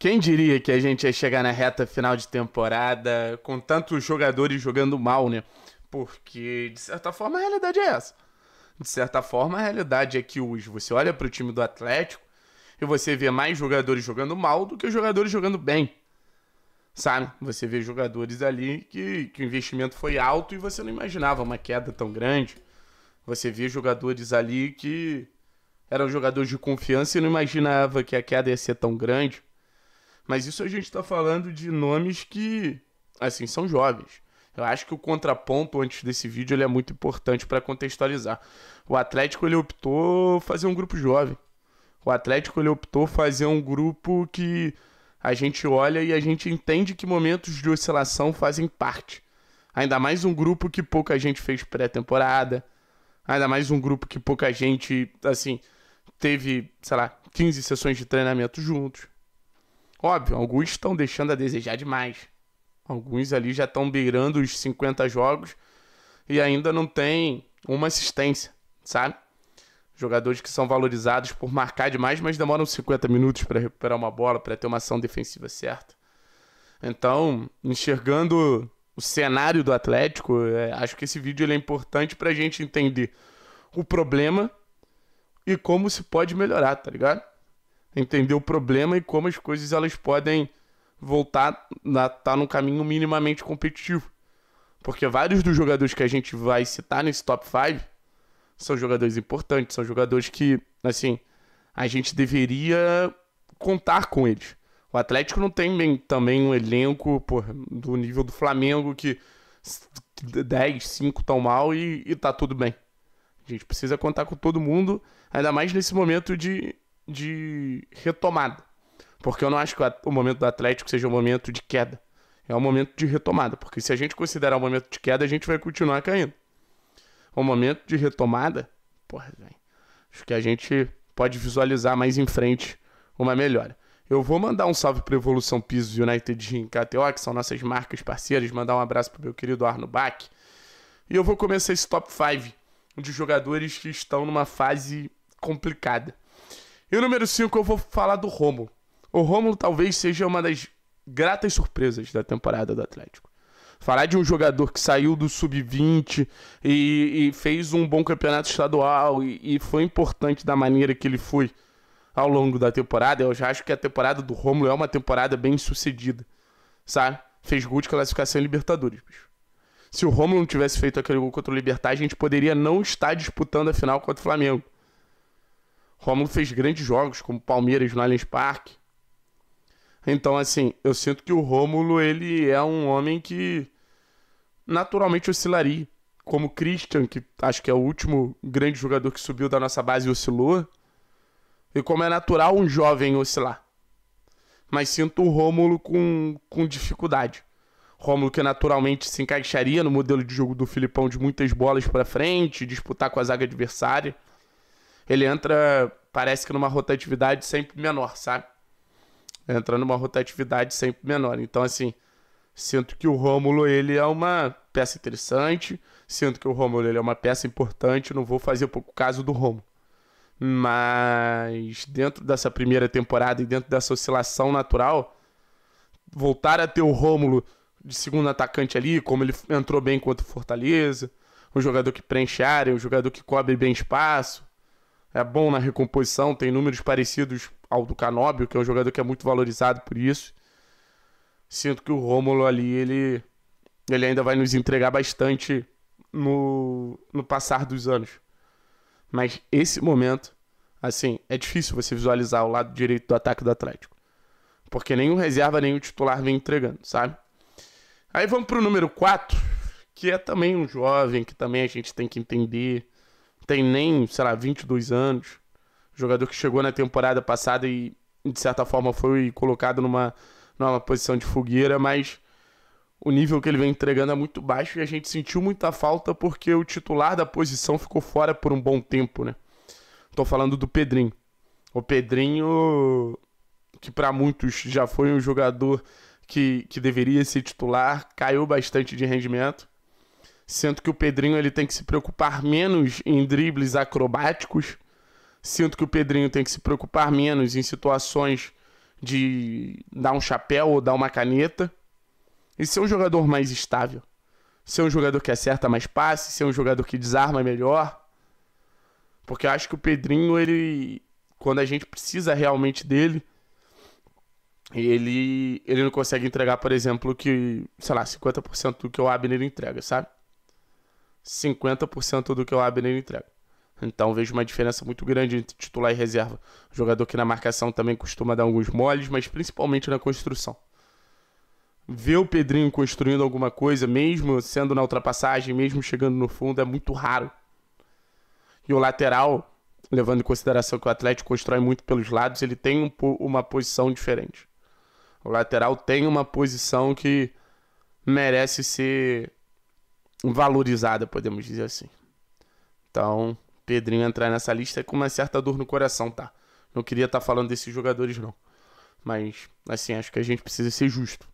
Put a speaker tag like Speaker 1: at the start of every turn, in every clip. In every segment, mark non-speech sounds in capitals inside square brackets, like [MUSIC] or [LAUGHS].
Speaker 1: Quem diria que a gente ia chegar na reta final de temporada com tantos jogadores jogando mal, né? Porque, de certa forma, a realidade é essa. De certa forma, a realidade é que hoje você olha para o time do Atlético e você vê mais jogadores jogando mal do que jogadores jogando bem. Sabe? Você vê jogadores ali que, que o investimento foi alto e você não imaginava uma queda tão grande. Você vê jogadores ali que eram jogadores de confiança e não imaginava que a queda ia ser tão grande. Mas isso a gente está falando de nomes que, assim, são jovens. Eu acho que o contraponto antes desse vídeo ele é muito importante para contextualizar. O Atlético ele optou fazer um grupo jovem. O Atlético ele optou fazer um grupo que a gente olha e a gente entende que momentos de oscilação fazem parte. Ainda mais um grupo que pouca gente fez pré-temporada. Ainda mais um grupo que pouca gente, assim, teve, sei lá, 15 sessões de treinamento juntos. Óbvio, alguns estão deixando a desejar demais. Alguns ali já estão beirando os 50 jogos e ainda não tem uma assistência, sabe? Jogadores que são valorizados por marcar demais, mas demoram 50 minutos para recuperar uma bola, para ter uma ação defensiva certa. Então, enxergando o cenário do Atlético, é, acho que esse vídeo é importante para a gente entender o problema e como se pode melhorar, tá ligado? entender o problema e como as coisas elas podem voltar a estar tá num caminho minimamente competitivo. Porque vários dos jogadores que a gente vai citar nesse top 5 são jogadores importantes, são jogadores que, assim, a gente deveria contar com eles. O Atlético não tem bem, também um elenco porra, do nível do Flamengo que 10, 5 tão mal e, e tá tudo bem. A gente precisa contar com todo mundo, ainda mais nesse momento de de retomada. Porque eu não acho que o momento do Atlético seja um momento de queda. É um momento de retomada. Porque se a gente considerar um momento de queda, a gente vai continuar caindo. O momento de retomada, porra, acho que a gente pode visualizar mais em frente uma melhora. Eu vou mandar um salve para Evolução Piso United em KTO, que são nossas marcas parceiras. Mandar um abraço para meu querido Arno Bach. E eu vou começar esse top 5 de jogadores que estão numa fase complicada. E o número 5 eu vou falar do Romulo. O Romulo talvez seja uma das gratas surpresas da temporada do Atlético. Falar de um jogador que saiu do sub-20 e, e, fez um bom campeonato estadual e, e, foi importante da maneira que ele foi ao longo da temporada, eu já acho que a temporada do Romulo é uma temporada bem sucedida, sabe? Fez gol de classificação em Libertadores, bicho. Se o Romulo não tivesse feito aquele gol contra o Libertar, a gente poderia não estar disputando a final contra o Flamengo. Romulo fez grandes jogos, como Palmeiras no Allianz Parque. Então, assim, eu sinto que o Rômulo, ele é um homem que naturalmente oscilaria. Como o Christian, que acho que é o último grande jogador que subiu da nossa base e oscilou. E como é natural um jovem oscilar. Mas sinto o Rômulo com, com dificuldade. Rômulo que naturalmente se encaixaria no modelo de jogo do Filipão de muitas bolas para frente, disputar com a zaga adversária ele entra, parece que numa rotatividade sempre menor, sabe? Entra numa rotatividade sempre menor. Então, assim, sinto que o Rômulo, ele é uma peça interessante, sinto que o Rômulo, ele é uma peça importante, não vou fazer pouco caso do Rômulo. Mas dentro dessa primeira temporada e dentro dessa oscilação natural, voltar a ter o Rômulo de segundo atacante ali, como ele entrou bem contra o Fortaleza, um jogador que preenche área, um jogador que cobre bem espaço, é bom na recomposição, tem números parecidos ao do Canóbio, que é um jogador que é muito valorizado por isso. Sinto que o Rômulo ali, ele, ele ainda vai nos entregar bastante no, no passar dos anos. Mas esse momento, assim, é difícil você visualizar o lado direito do ataque do Atlético. Porque nem o reserva, nem o titular vem entregando, sabe? Aí vamos pro número 4, que é também um jovem, que também a gente tem que entender tem nem, sei lá, 22 anos. Jogador que chegou na temporada passada e, de certa forma, foi colocado numa, numa posição de fogueira, mas o nível que ele vem entregando é muito baixo e a gente sentiu muita falta porque o titular da posição ficou fora por um bom tempo, né? Tô falando do Pedrinho. O Pedrinho, que para muitos já foi um jogador que, que deveria ser titular, caiu bastante de rendimento. Sinto que o Pedrinho ele tem que se preocupar menos em dribles acrobáticos. Sinto que o Pedrinho tem que se preocupar menos em situações de dar um chapéu ou dar uma caneta. E ser um jogador mais estável. Ser um jogador que acerta mais passes, ser um jogador que desarma melhor. Porque eu acho que o Pedrinho, ele. Quando a gente precisa realmente dele, ele, ele não consegue entregar, por exemplo, que, sei lá, 50% do que o Abner entrega, sabe? 50% do que o Abner entrega. Então vejo uma diferença muito grande entre titular e reserva. O jogador que na marcação também costuma dar alguns moles, mas principalmente na construção. Ver o Pedrinho construindo alguma coisa, mesmo sendo na ultrapassagem, mesmo chegando no fundo, é muito raro. E o lateral, levando em consideração que o Atlético constrói muito pelos lados, ele tem um, uma posição diferente. O lateral tem uma posição que merece ser valorizada, podemos dizer assim. Então, Pedrinho entrar nessa lista é com uma certa dor no coração, tá? Não queria estar tá falando desses jogadores, não. Mas, assim, acho que a gente precisa ser justo.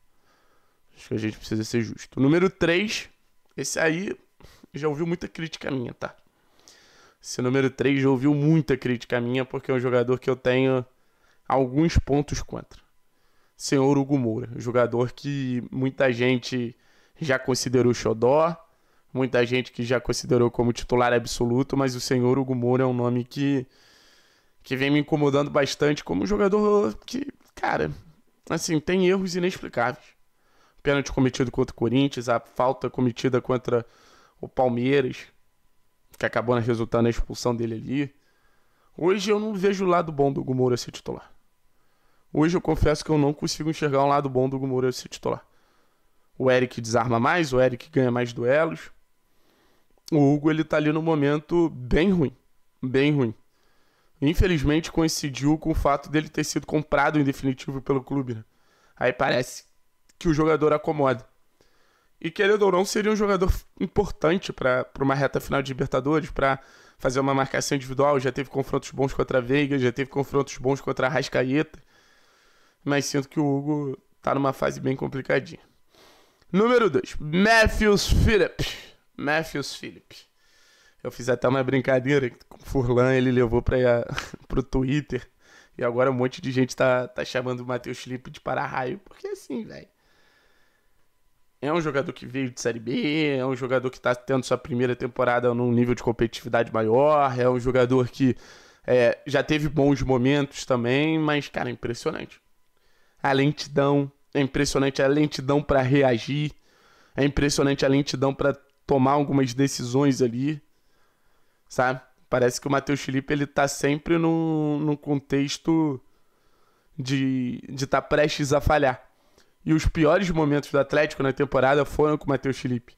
Speaker 1: Acho que a gente precisa ser justo. número 3, esse aí já ouviu muita crítica minha, tá? Esse número 3 já ouviu muita crítica minha, porque é um jogador que eu tenho alguns pontos contra. Senhor Hugo Moura, jogador que muita gente já considerou xodó, muita gente que já considerou como titular absoluto, mas o senhor Hugo Moura é um nome que, que vem me incomodando bastante como um jogador que, cara, assim, tem erros inexplicáveis. O pênalti cometido contra o Corinthians, a falta cometida contra o Palmeiras, que acabou resultando na expulsão dele ali. Hoje eu não vejo o lado bom do Hugo Moura ser titular. Hoje eu confesso que eu não consigo enxergar um lado bom do Hugo Moura ser titular. O Eric desarma mais, o Eric ganha mais duelos o Hugo ele tá ali no momento bem ruim, bem ruim. Infelizmente coincidiu com o fato dele ter sido comprado em definitivo pelo clube. Né? Aí parece que o jogador acomoda. E querendo ou não, seria um jogador importante para uma reta final de Libertadores, para fazer uma marcação individual. Já teve confrontos bons contra a Veiga, já teve confrontos bons contra a Rascaeta. Mas sinto que o Hugo tá numa fase bem complicadinha. Número 2, Matthews Phillips. Matthews Philip. Eu fiz até uma brincadeira com o Furlan, ele levou para [LAUGHS] o Twitter. E agora um monte de gente tá, tá chamando o Matheus Felipe de para-raio, porque assim, velho. É um jogador que veio de Série B, é um jogador que tá tendo sua primeira temporada num nível de competitividade maior, é um jogador que é, já teve bons momentos também, mas, cara, é impressionante. A lentidão, é impressionante a lentidão para reagir, é impressionante a lentidão para tomar algumas decisões ali, sabe? Parece que o Matheus Felipe ele tá sempre num, num contexto de estar de tá prestes a falhar. E os piores momentos do Atlético na temporada foram com o Matheus Felipe.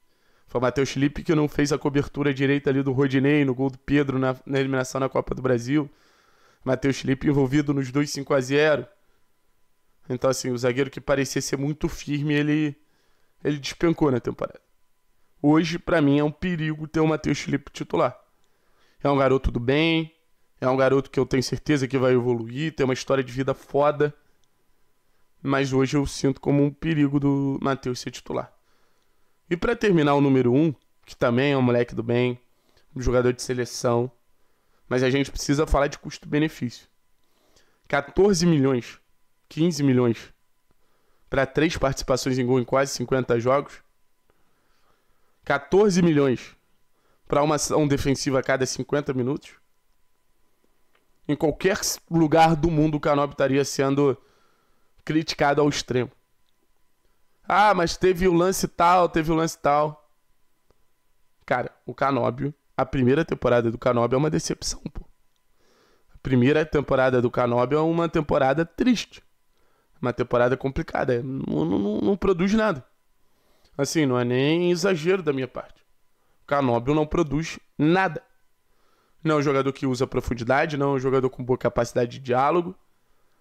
Speaker 1: Foi o Matheus Felipe que não fez a cobertura direita ali do Rodinei no gol do Pedro na, na eliminação na Copa do Brasil. Matheus Felipe envolvido nos dois 5 a 0 Então, assim, o zagueiro que parecia ser muito firme, ele, ele despencou na temporada. Hoje, para mim, é um perigo ter o Matheus Felipe titular. É um garoto do bem, é um garoto que eu tenho certeza que vai evoluir, tem uma história de vida foda. Mas hoje eu sinto como um perigo do Matheus ser titular. E para terminar, o número 1, um, que também é um moleque do bem, um jogador de seleção. Mas a gente precisa falar de custo-benefício. 14 milhões, 15 milhões para três participações em gol em quase 50 jogos 14 milhões para uma ação defensiva a cada 50 minutos. Em qualquer lugar do mundo, o Canop estaria sendo criticado ao extremo. Ah, mas teve o lance tal, teve o lance tal. Cara, o Canóbio, a primeira temporada do Canóbio é uma decepção, pô. A primeira temporada do Canóbio é uma temporada triste. Uma temporada complicada. não, não, não produz nada. Assim, não é nem exagero da minha parte. Canóbio não produz nada. Não é um jogador que usa profundidade, não é um jogador com boa capacidade de diálogo.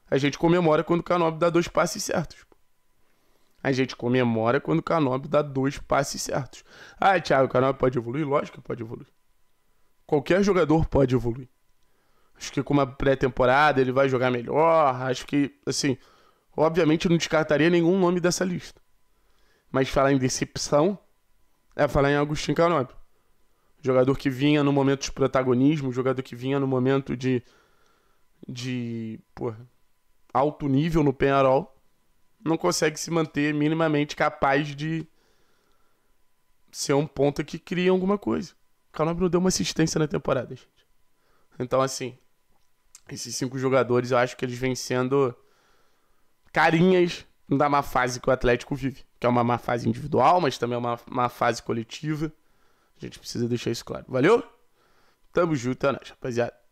Speaker 1: A gente comemora quando o Canóbio dá dois passes certos. A gente comemora quando o Canóbio dá dois passes certos. Ah, Thiago, o Canóbio pode evoluir? Lógico que pode evoluir. Qualquer jogador pode evoluir. Acho que com uma pré-temporada ele vai jogar melhor. Acho que, assim, obviamente não descartaria nenhum nome dessa lista. Mas falar em decepção é falar em Agostinho Canóbio. Jogador que vinha no momento de protagonismo, jogador que vinha no momento de. de. Porra, alto nível no Penarol. Não consegue se manter minimamente capaz de ser um ponta que cria alguma coisa. O não deu uma assistência na temporada, gente. Então, assim, esses cinco jogadores, eu acho que eles vêm sendo carinhas da má fase que o Atlético vive que é uma má fase individual, mas também é uma má fase coletiva. A gente precisa deixar isso claro. Valeu? Tamo junto, é nóis, rapaziada.